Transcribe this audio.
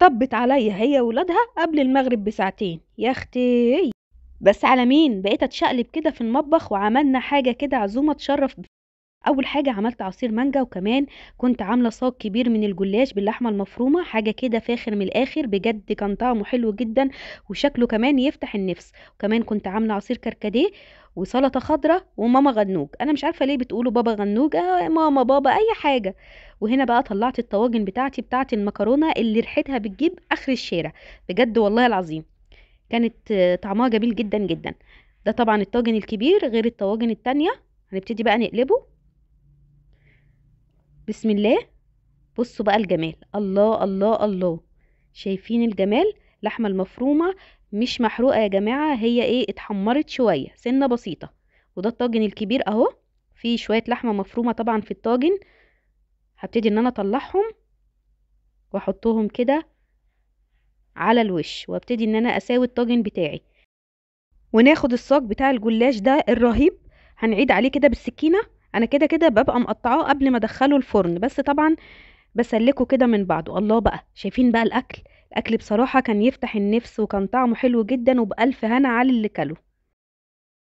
طبت عليا هي وولادها قبل المغرب بساعتين يا اختي بس على مين بقيت اتشقلب كده في المطبخ وعملنا حاجه كده عزومه تشرف اول حاجه عملت عصير مانجا وكمان كنت عامله صاج كبير من الجلاش باللحمه المفرومه حاجه كده فاخر من الاخر بجد كان طعمه حلو جدا وشكله كمان يفتح النفس وكمان كنت عامله عصير كركديه وسلطه خضراء وماما غنوج انا مش عارفه ليه بتقولوا بابا غنوج آه ماما بابا اي حاجه وهنا بقى طلعت الطواجن بتاعتي بتاعت المكرونه اللي ريحتها بتجيب اخر الشارع بجد والله العظيم كانت طعمها جميل جدا جدا ده طبعا الطاجن الكبير غير الطواجن التانية هنبتدي بقى نقلبه بسم الله بصوا بقى الجمال الله الله الله شايفين الجمال لحمة المفرومة مش محروقة يا جماعة هي ايه اتحمرت شوية سنة بسيطة وده الطاجن الكبير اهو فيه شوية لحمة مفرومة طبعا في الطاجن هبتدي ان انا اطلعهم واحطهم كده على الوش وابتدي ان انا اساوي الطاجن بتاعي وناخد الصاج بتاع الجلاش ده الرهيب هنعيد عليه كده بالسكينة انا كده كده ببقى مقطعاه قبل ما ادخله الفرن بس طبعا بسلكه كده من بعضه الله بقى شايفين بقى الاكل الاكل بصراحه كان يفتح النفس وكان طعمه حلو جدا وبالف هنا على اللي كله